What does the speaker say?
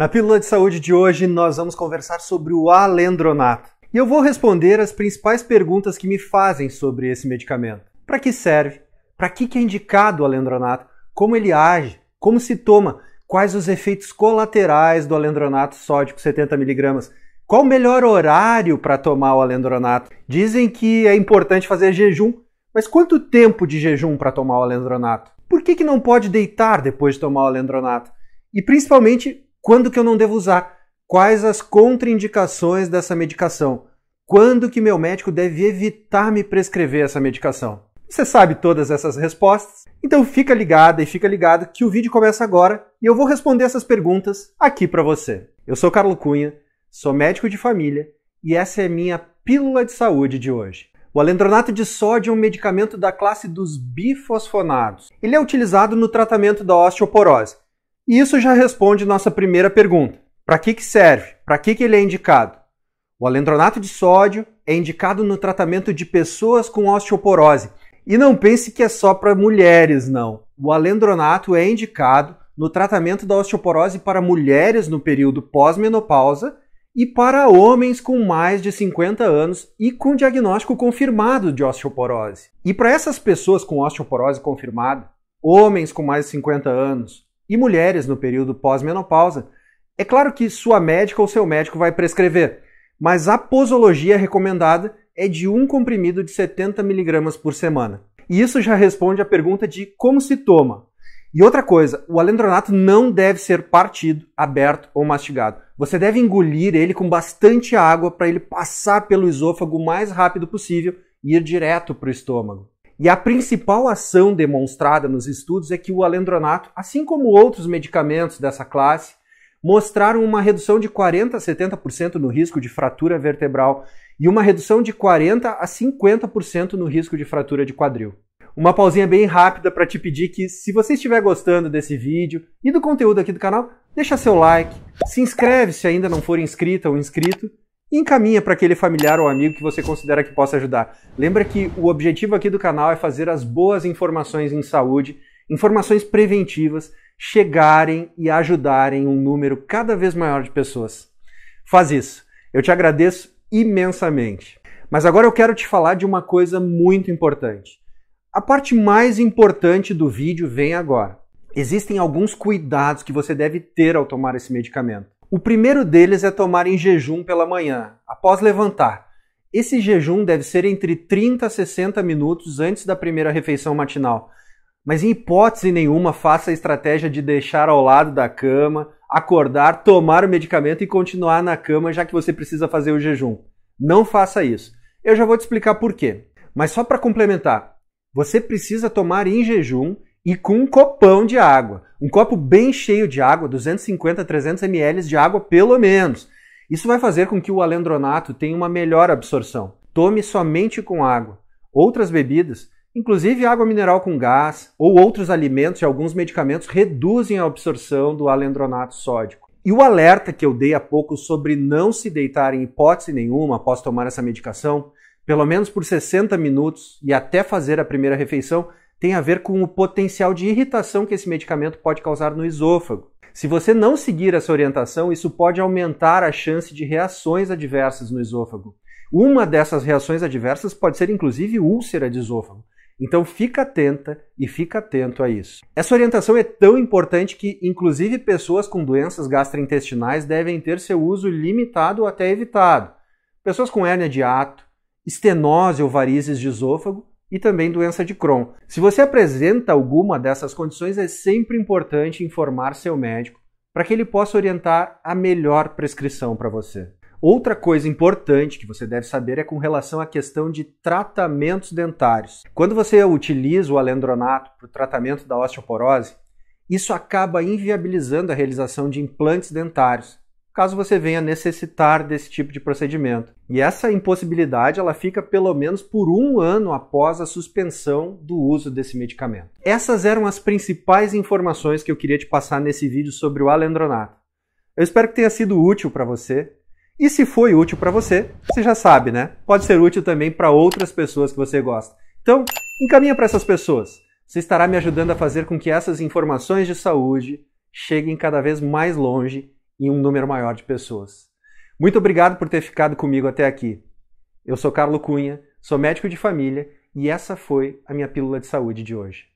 Na Pílula de Saúde de hoje, nós vamos conversar sobre o alendronato. E eu vou responder as principais perguntas que me fazem sobre esse medicamento. Para que serve? Para que, é indicado o alendronato? Como ele age? Como se toma? Quais os efeitos colaterais do alendronato sódico 70mg? Qual o melhor horário para tomar o alendronato? Dizem que é importante fazer jejum, mas quanto tempo de jejum para tomar o alendronato? Por que, que não pode deitar depois de tomar o alendronato? E principalmente, quando que eu não devo usar? Quais as contraindicações dessa medicação? Quando que meu médico deve evitar me prescrever essa medicação? Você sabe todas essas respostas? Então fica ligada e fica ligado que o vídeo começa agora e eu vou responder essas perguntas aqui para você. Eu sou Carlo Cunha, sou médico de família e essa é minha pílula de saúde de hoje. O alendronato de sódio é um medicamento da classe dos bifosfonados. Ele é utilizado no tratamento da osteoporose, isso já responde nossa primeira pergunta. Para que, que serve? Para que, que ele é indicado? O alendronato de sódio é indicado no tratamento de pessoas com osteoporose. E não pense que é só para mulheres, não. O alendronato é indicado no tratamento da osteoporose para mulheres no período pós-menopausa e para homens com mais de 50 anos e com diagnóstico confirmado de osteoporose. E para essas pessoas com osteoporose confirmada, homens com mais de 50 anos, e mulheres no período pós-menopausa. É claro que sua médica ou seu médico vai prescrever, mas a posologia recomendada é de um comprimido de 70 miligramas por semana. E isso já responde à pergunta de como se toma. E outra coisa, o alendronato não deve ser partido, aberto ou mastigado. Você deve engolir ele com bastante água para ele passar pelo esôfago o mais rápido possível e ir direto para o estômago. E a principal ação demonstrada nos estudos é que o alendronato, assim como outros medicamentos dessa classe, mostraram uma redução de 40 a 70% no risco de fratura vertebral e uma redução de 40 a 50% no risco de fratura de quadril. Uma pausinha bem rápida para te pedir que, se você estiver gostando desse vídeo e do conteúdo aqui do canal, deixa seu like, se inscreve se ainda não for inscrito ou inscrito e encaminha para aquele familiar ou amigo que você considera que possa ajudar. Lembra que o objetivo aqui do canal é fazer as boas informações em saúde, informações preventivas, chegarem e ajudarem um número cada vez maior de pessoas. Faz isso. Eu te agradeço imensamente. Mas agora eu quero te falar de uma coisa muito importante. A parte mais importante do vídeo vem agora. Existem alguns cuidados que você deve ter ao tomar esse medicamento. O primeiro deles é tomar em jejum pela manhã, após levantar. Esse jejum deve ser entre 30 a 60 minutos antes da primeira refeição matinal. Mas em hipótese nenhuma faça a estratégia de deixar ao lado da cama, acordar, tomar o medicamento e continuar na cama, já que você precisa fazer o jejum. Não faça isso. Eu já vou te explicar por quê. Mas só para complementar, você precisa tomar em jejum e com um copão de água. Um copo bem cheio de água, 250 a 300 ml de água pelo menos. Isso vai fazer com que o alendronato tenha uma melhor absorção. Tome somente com água. Outras bebidas, inclusive água mineral com gás ou outros alimentos e alguns medicamentos, reduzem a absorção do alendronato sódico. E o alerta que eu dei há pouco sobre não se deitar em hipótese nenhuma após tomar essa medicação, pelo menos por 60 minutos e até fazer a primeira refeição, tem a ver com o potencial de irritação que esse medicamento pode causar no esôfago. Se você não seguir essa orientação, isso pode aumentar a chance de reações adversas no esôfago. Uma dessas reações adversas pode ser inclusive úlcera de esôfago. Então fica atenta e fica atento a isso. Essa orientação é tão importante que inclusive pessoas com doenças gastrointestinais devem ter seu uso limitado ou até evitado. Pessoas com hérnia de ato, estenose ou varizes de esôfago e também doença de Crohn. Se você apresenta alguma dessas condições, é sempre importante informar seu médico para que ele possa orientar a melhor prescrição para você. Outra coisa importante que você deve saber é com relação à questão de tratamentos dentários. Quando você utiliza o alendronato para o tratamento da osteoporose, isso acaba inviabilizando a realização de implantes dentários, caso você venha necessitar desse tipo de procedimento. E essa impossibilidade ela fica pelo menos por um ano após a suspensão do uso desse medicamento. Essas eram as principais informações que eu queria te passar nesse vídeo sobre o alendronato. Eu espero que tenha sido útil para você. E se foi útil para você, você já sabe, né? Pode ser útil também para outras pessoas que você gosta. Então, encaminha para essas pessoas. Você estará me ajudando a fazer com que essas informações de saúde cheguem cada vez mais longe em um número maior de pessoas. Muito obrigado por ter ficado comigo até aqui. Eu sou Carlo Cunha, sou médico de família e essa foi a minha pílula de saúde de hoje.